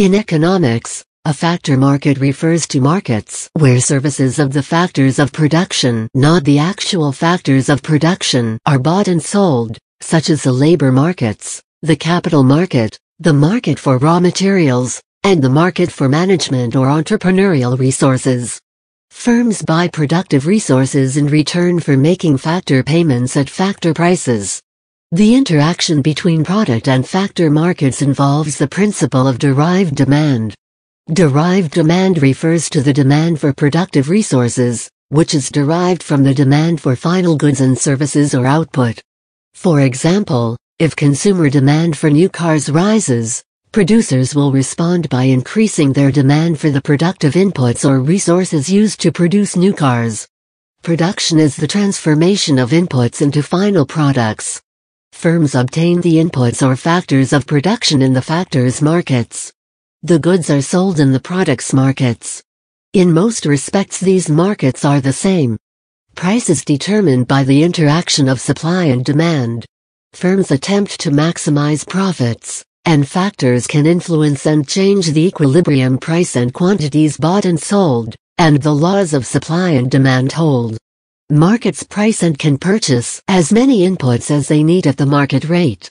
In economics, a factor market refers to markets where services of the factors of production, not the actual factors of production, are bought and sold, such as the labor markets, the capital market, the market for raw materials, and the market for management or entrepreneurial resources. Firms buy productive resources in return for making factor payments at factor prices. The interaction between product and factor markets involves the principle of derived demand. Derived demand refers to the demand for productive resources, which is derived from the demand for final goods and services or output. For example, if consumer demand for new cars rises, producers will respond by increasing their demand for the productive inputs or resources used to produce new cars. Production is the transformation of inputs into final products firms obtain the inputs or factors of production in the factors markets. The goods are sold in the products markets. In most respects these markets are the same. Price is determined by the interaction of supply and demand. Firms attempt to maximize profits, and factors can influence and change the equilibrium price and quantities bought and sold, and the laws of supply and demand hold markets price and can purchase as many inputs as they need at the market rate.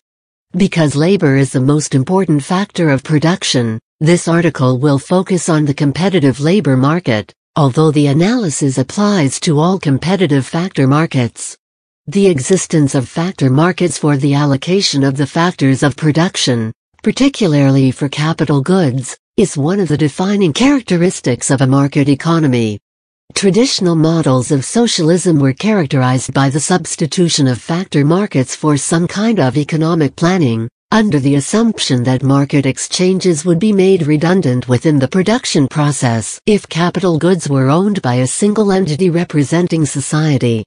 Because labor is the most important factor of production, this article will focus on the competitive labor market, although the analysis applies to all competitive factor markets. The existence of factor markets for the allocation of the factors of production, particularly for capital goods, is one of the defining characteristics of a market economy. Traditional models of socialism were characterized by the substitution of factor markets for some kind of economic planning, under the assumption that market exchanges would be made redundant within the production process if capital goods were owned by a single entity representing society.